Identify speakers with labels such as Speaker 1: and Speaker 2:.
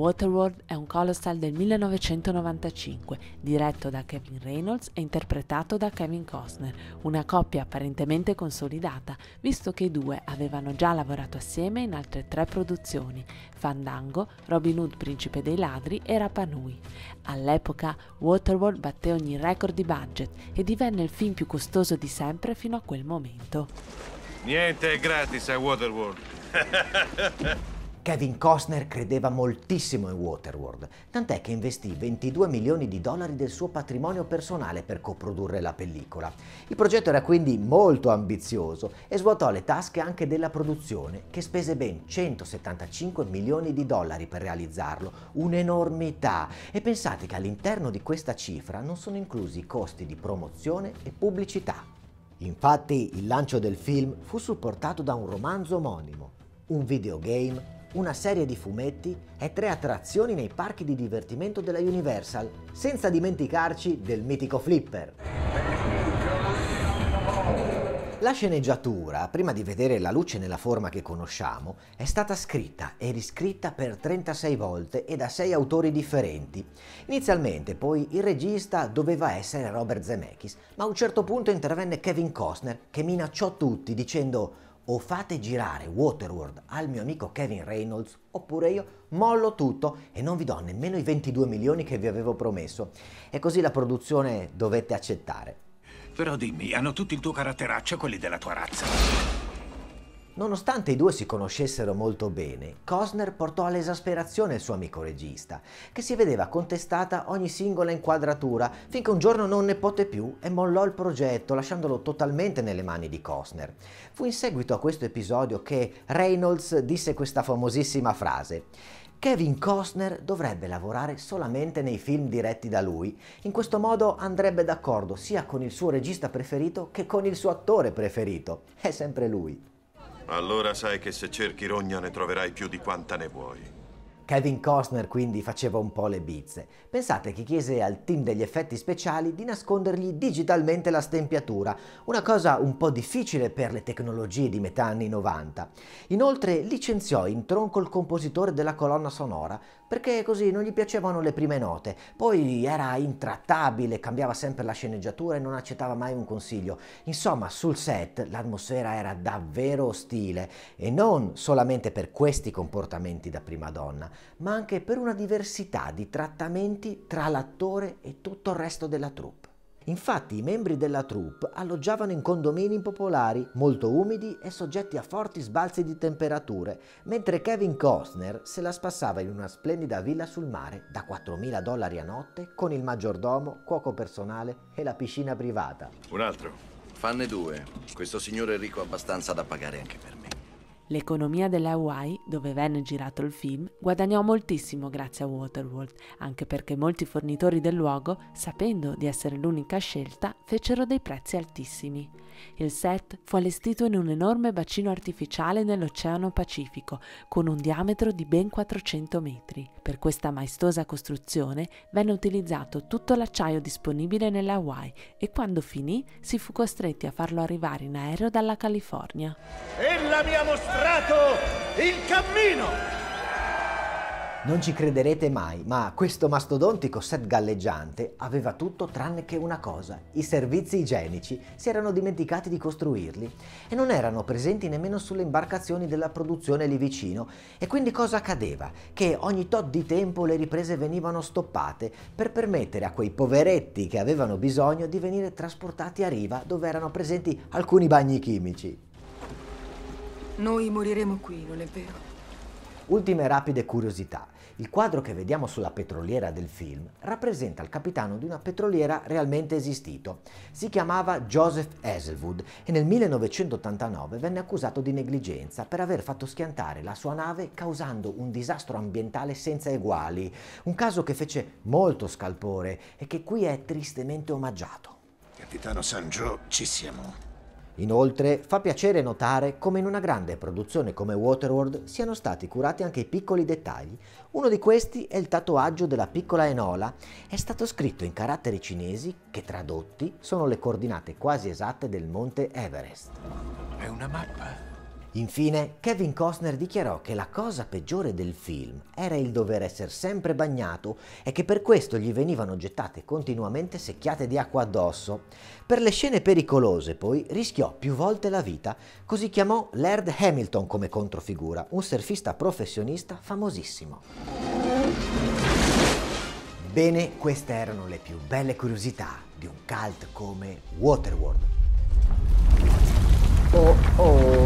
Speaker 1: Waterworld è un colossal del 1995, diretto da Kevin Reynolds e interpretato da Kevin Costner, una coppia apparentemente consolidata, visto che i due avevano già lavorato assieme in altre tre produzioni, Fandango, Robin Hood Principe dei Ladri e Rapanui. All'epoca Waterworld batté ogni record di budget e divenne il film più costoso di sempre fino a quel momento.
Speaker 2: Niente è gratis a Waterworld. Kevin Costner credeva moltissimo in Waterworld, tant'è che investì 22 milioni di dollari del suo patrimonio personale per coprodurre la pellicola. Il progetto era quindi molto ambizioso e svuotò le tasche anche della produzione, che spese ben 175 milioni di dollari per realizzarlo, un'enormità. E pensate che all'interno di questa cifra non sono inclusi i costi di promozione e pubblicità. Infatti il lancio del film fu supportato da un romanzo omonimo, un videogame una serie di fumetti e tre attrazioni nei parchi di divertimento della Universal, senza dimenticarci del mitico Flipper. La sceneggiatura, prima di vedere la luce nella forma che conosciamo, è stata scritta e riscritta per 36 volte e da 6 autori differenti. Inizialmente poi il regista doveva essere Robert Zemeckis, ma a un certo punto intervenne Kevin Costner che minacciò tutti dicendo o fate girare Waterworld al mio amico Kevin Reynolds oppure io mollo tutto e non vi do nemmeno i 22 milioni che vi avevo promesso. E così la produzione dovette accettare. Però dimmi, hanno tutti il tuo caratteraccio quelli della tua razza. Nonostante i due si conoscessero molto bene, Costner portò all'esasperazione il suo amico regista, che si vedeva contestata ogni singola inquadratura finché un giorno non ne poté più e mollò il progetto lasciandolo totalmente nelle mani di Costner. Fu in seguito a questo episodio che Reynolds disse questa famosissima frase. Kevin Costner dovrebbe lavorare solamente nei film diretti da lui. In questo modo andrebbe d'accordo sia con il suo regista preferito che con il suo attore preferito. È sempre lui.
Speaker 1: Allora sai che se cerchi rogna ne troverai più di quanta ne vuoi.
Speaker 2: Kevin Costner quindi faceva un po' le bizze. Pensate che chiese al team degli effetti speciali di nascondergli digitalmente la stempiatura, una cosa un po' difficile per le tecnologie di metà anni 90. Inoltre licenziò in tronco il compositore della colonna sonora, perché così non gli piacevano le prime note, poi era intrattabile, cambiava sempre la sceneggiatura e non accettava mai un consiglio. Insomma, sul set l'atmosfera era davvero ostile e non solamente per questi comportamenti da prima donna, ma anche per una diversità di trattamenti tra l'attore e tutto il resto della troupe. Infatti i membri della troupe alloggiavano in condomini impopolari, molto umidi e soggetti a forti sbalzi di temperature, mentre Kevin Costner se la spassava in una splendida villa sul mare da 4.000 dollari a notte con il maggiordomo, cuoco personale e la piscina privata. Un altro? Fanne due. Questo signore è ricco abbastanza da pagare anche per me.
Speaker 1: L'economia delle Hawaii, dove venne girato il film, guadagnò moltissimo grazie a Waterworld, anche perché molti fornitori del luogo, sapendo di essere l'unica scelta, fecero dei prezzi altissimi. Il set fu allestito in un enorme bacino artificiale nell'Oceano Pacifico, con un diametro di ben 400 metri. Per questa maestosa costruzione venne utilizzato tutto l'acciaio disponibile nelle Hawaii e quando finì si fu costretti a farlo arrivare in aereo dalla California.
Speaker 2: E la mia mostrata! barrato
Speaker 1: il cammino!
Speaker 2: Non ci crederete mai, ma questo mastodontico set galleggiante aveva tutto tranne che una cosa. I servizi igienici si erano dimenticati di costruirli e non erano presenti nemmeno sulle imbarcazioni della produzione lì vicino. E quindi cosa accadeva? Che ogni tot di tempo le riprese venivano stoppate per permettere a quei poveretti che avevano bisogno di venire trasportati a riva dove erano presenti alcuni bagni chimici. Noi moriremo qui, non è vero? Ultime rapide curiosità. Il quadro che vediamo sulla petroliera del film rappresenta il capitano di una petroliera realmente esistito. Si chiamava Joseph Hazelwood e nel 1989 venne accusato di negligenza per aver fatto schiantare la sua nave causando un disastro ambientale senza eguali, un caso che fece molto scalpore e che qui è tristemente omaggiato. Capitano San Joe, ci siamo. Inoltre fa piacere notare come in una grande produzione come Waterworld siano stati curati anche i piccoli dettagli. Uno di questi è il tatuaggio della piccola Enola, è stato scritto in caratteri cinesi che tradotti sono le coordinate quasi esatte del monte Everest. È una mappa? Infine, Kevin Costner dichiarò che la cosa peggiore del film era il dover essere sempre bagnato e che per questo gli venivano gettate continuamente secchiate di acqua addosso. Per le scene pericolose, poi, rischiò più volte la vita, così chiamò Laird Hamilton come controfigura, un surfista professionista famosissimo. Bene, queste erano le più belle curiosità di un cult come Waterworld. Oh oh!